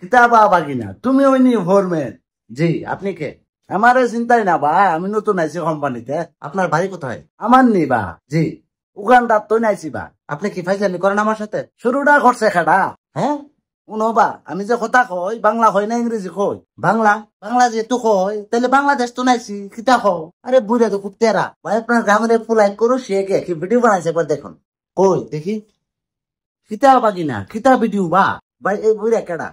কিতাবা বাগিনা তুমি ওই নিয়ে জি আপনি কে আমার চিন্তাই না বা আমি নতুন আইসি কোম্পানিতে আপনার ভাই কোথায় আমার নি বা জি উগান্ডার তো নাইছি বা আপনি কি ফাইজানি করেন আমার সাথে শুরুটা করছে খেটা হ্যাঁ শুনবা আমি যে কথা কই বাংলা হয় না ইংরেজি কই বাংলা বাংলা যেহেতু কয় তাহলে বাংলাদেশ তো নাইছি কিতা কও আরে বুঝে তো খুব তেরা ভাই আপনার গ্রামের ফুলাই করো সে কে কি ভিডিও বানাইছে একবার দেখুন কই দেখি কিতা বাগিনা কিতা ভিডিও বা ভাই এই বুড়া কেডা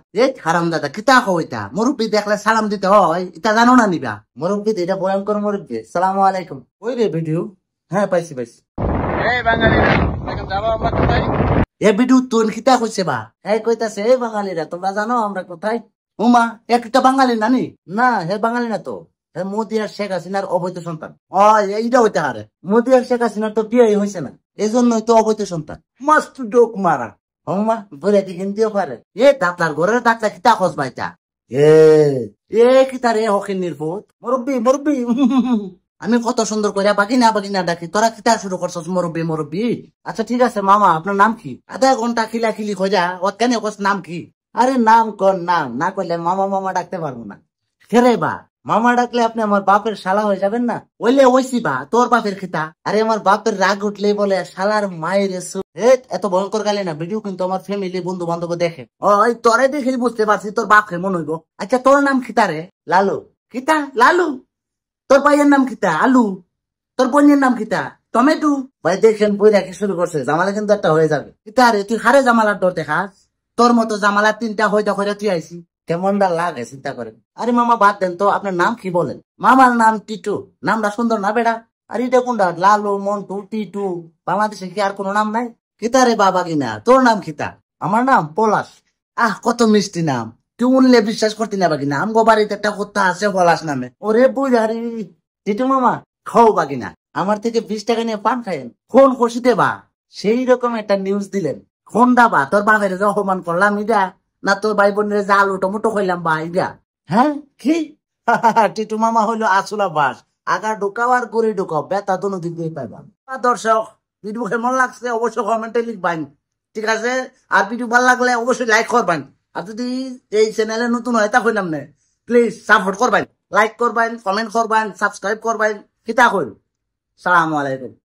হারাম দাদা কিতা কইতা মুরব্বি দেখলে সালাম দিতে হয় এটা জানো না নিবা মুরব্বি এটা মুরব্বি সালাম আলাইকুম ওই রে ভিডিও হ্যাঁ পাইছি পাইছি এই বাঙালিরা যাবো আমরা কোথায় এ ভিডিও তোর কিতা বা কইতাছে এই বাঙালিরা তোমরা জানো আমরা কোথায় উমা একটা বাঙালি নানি না হে বাঙালি না তো মোদি আর শেখ হাসিনার অবৈধ সন্তান ও এইটা হইতে হারে মোদি আর শেখ হাসিনার তো বিয়ে হয়েছে না এজন্যই তো অবৈধ সন্তান মাস্ট ডোক মারা Ama böyle dikindi yukarı. E tatlar görür tatlar kita এ এ কি তারে হকিন নির্ভূত মুরব্বী আমি কত সুন্দর করে বাকি না ডাকি তোরা কিতা শুরু করছস মরব্বী মুরব্বী আচ্ছা ঠিক আছে মামা আপনার নাম কি আধা ঘন্টা খিলা খিলি খোঁজা ও কেন নাম কি আরে নাম কর নাম না করলে মামা মামা ডাকতে পারবো না খেরে বা মামা ডাকলে আপনি আমার বাপের শালা হয়ে যাবেন না ওইলে ওইসি বা তোর বাপের খেতা আরে আমার বাপের রাগ উঠলেই বলে শালার মায়ের এত ভয়ঙ্কর গালি না ভিডিও কিন্তু আমার ফ্যামিলি বন্ধু বান্ধব দেখে ওই তোরে দেখে বুঝতে পারছি তোর বাপ মনে হইব আচ্ছা তোর নাম খিতা রে লালু খিতা লালু তোর ভাইয়ের নাম খিতা আলু তোর বোনের নাম খিতা টমেটো ভাই দেখেন বই রাখি শুরু করছে জামালা কিন্তু একটা হয়ে যাবে খিতা রে তুই হারে জামালার ডর দেখাস তোর মতো জামালা তিনটা হয়তো হয়ে তুই আইসি কেমনটা লাগে চিন্তা করে আরে মামা বাদ দেন তো আপনার নাম কি বলেন মামার নাম টিটু নামটা সুন্দর না বেড়া আর এটা কোনটা লালু মন্টু টিটু বাংলাদেশে কি আর কোনো নাম নাই কিতা রে বাবা কিনা তোর নাম কিতা আমার নাম পলাশ আহ কত মিষ্টি নাম তুই উনলে বিশ্বাস করতে না বাকিনা না আমগো বাড়িতে একটা কথা আছে পলাশ নামে ওরে বুঝারি টিটু মামা খাও বাকিনা আমার থেকে বিশ টাকা নিয়ে পান খাইেন কোন খুশিতে বা সেই রকম একটা নিউজ দিলেন কোন দাবা তোর বাবার অপমান করলাম এটা না তোর ভাই বোনের জাল আলু টমেটো খাইলাম বা এটা হ্যাঁ কি টিটু মামা হইলো আসলা বাস আগা ঢুকাও আর করে ঢুকাও বেতা দোনো দিক দিয়ে পাইবা দর্শক ভিডিও কেমন লাগছে অবশ্যই কমেন্টে লিখবেন ঠিক আছে আর ভিডিও ভালো লাগলে অবশ্যই লাইক করবেন আর যদি এই চ্যানেলে নতুন হয় তা কইলাম না প্লিজ সাপোর্ট করবেন লাইক করবেন কমেন্ট করবেন সাবস্ক্রাইব করবেন কিতা কইল সালামু আলাইকুম